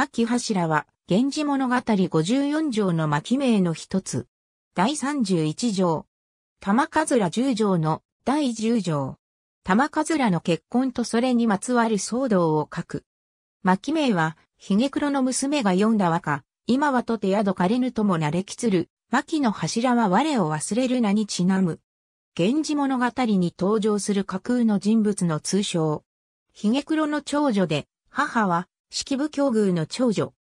巻柱は、源氏物語54条の巻名の一つ。第31条。玉かずら10条の第10条。玉かずらの結婚とそれにまつわる騒動を書く。巻名は、ひげ黒の娘が読んだ和歌、今はとて宿かれぬともなれきつる、巻の柱は我を忘れる名にちなむ。源氏物語に登場する架空の人物の通称。ひげ黒の長女で、母は式部境遇の長女。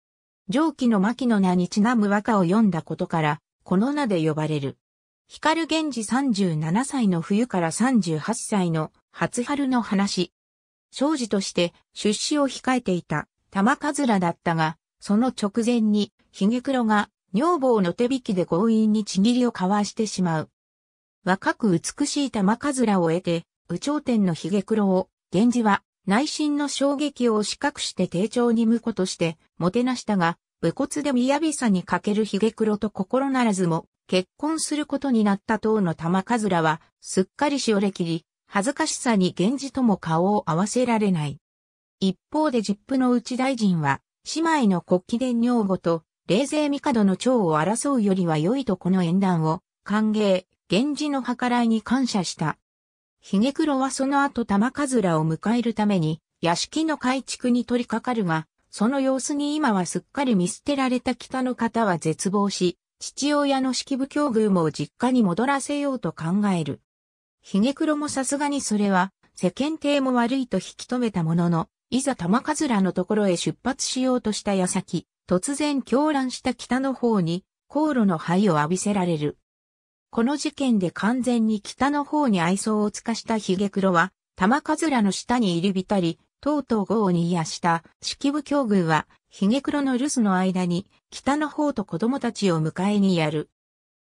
上記の牧の名にちなむ和歌を読んだことから、この名で呼ばれる。光源氏37歳の冬から38歳の初春の話。少女として出資を控えていた玉かずらだったが、その直前に髭黒が女房の手引きで強引にちぎりを交わしてしまう。若く美しい玉かずらを得て、宇頂天の髭黒を、源氏は内心の衝撃を押しして丁重に婿として、もてなしたが、武骨で雅さに欠ける髭黒と心ならずも、結婚することになった等の玉かずらは、すっかりしおれきり、恥ずかしさに源氏とも顔を合わせられない。一方で実父の内大臣は、姉妹の国旗伝女房と、冷静帝の長を争うよりは良いとこの縁談を、歓迎、源氏の計らいに感謝した。ヒゲ黒はその後玉ズラを迎えるために、屋敷の改築に取り掛かるが、その様子に今はすっかり見捨てられた北の方は絶望し、父親の式部境遇も実家に戻らせようと考える。ヒゲ黒もさすがにそれは、世間体も悪いと引き止めたものの、いざ玉ズラのところへ出発しようとした矢先、突然狂乱した北の方に、航路の灰を浴びせられる。この事件で完全に北の方に愛想を尽かしたヒゲクロは、玉かずらの下に入り浸り、とうとう豪に癒した式部境遇は、ヒゲクロの留守の間に、北の方と子供たちを迎えにやる。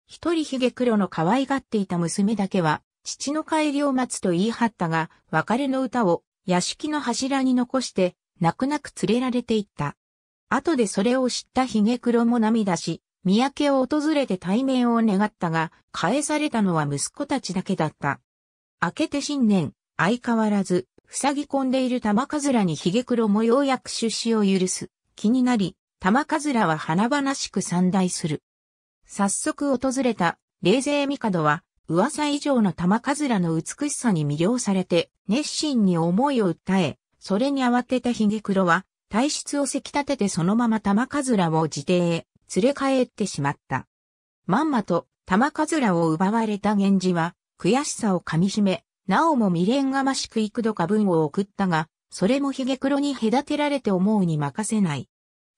一人ヒゲクロの可愛がっていた娘だけは、父の帰りを待つと言い張ったが、別れの歌を屋敷の柱に残して、泣く泣く連れられていった。後でそれを知ったヒゲロも涙し、三宅を訪れて対面を願ったが、返されたのは息子たちだけだった。明けて新年、相変わらず、塞ぎ込んでいる玉かずらに髭黒模様や出資を許す。気になり、玉かずらは華々しく散大する。早速訪れた、冷勢帝は、噂以上の玉かずらの美しさに魅了されて、熱心に思いを訴え、それに慌てた髭黒は、体質をせき立ててそのまま玉かずらを自邸へ連れ帰ってしまった。まんまと玉かずらを奪われた源氏は、悔しさをかみしめ、なおも未練がましく幾度か文を送ったが、それもヒゲ黒に隔てられて思うに任せない。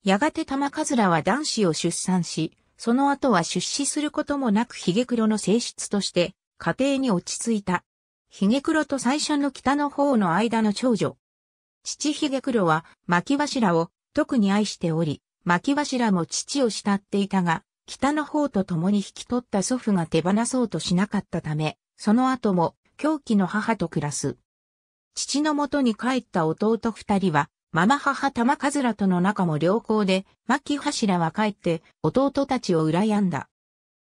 やがて玉かずらは男子を出産し、その後は出資することもなくヒゲ黒の性質として、家庭に落ち着いた。ヒゲ黒と最初の北の方の間の長女。父ヒゲ黒は巻き柱を特に愛しており、巻柱も父を慕っていたが、北の方と共に引き取った祖父が手放そうとしなかったため、その後も、狂気の母と暮らす。父の元に帰った弟二人は、ママ母玉カズラとの仲も良好で、牧柱は帰って弟たちを羨んだ。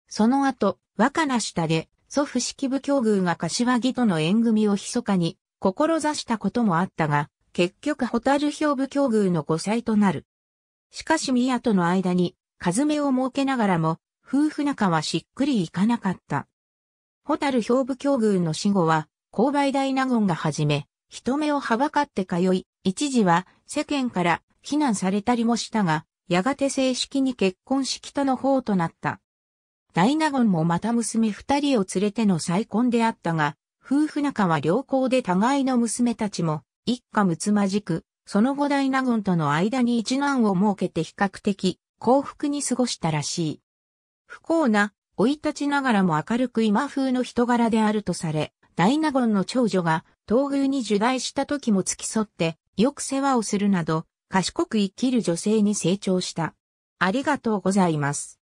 その後、若菜下で、祖父式部境遇が柏木との縁組を密かに、志したこともあったが、結局ホタル兵部境遇の5歳となる。しかし宮との間に、和目を設けながらも、夫婦仲はしっくりいかなかった。ホタル兵部境遇の死後は、勾配大納言がはじめ、人目をはばかって通い、一時は世間から非難されたりもしたが、やがて正式に結婚式との方となった。大納言もまた娘二人を連れての再婚であったが、夫婦仲は良好で互いの娘たちも一家むつまじく、その後大納言との間に一難を設けて比較的幸福に過ごしたらしい。不幸な、老い立ちながらも明るく今風の人柄であるとされ、大納言の長女が東宮に受胎した時も付き添って、よく世話をするなど、賢く生きる女性に成長した。ありがとうございます。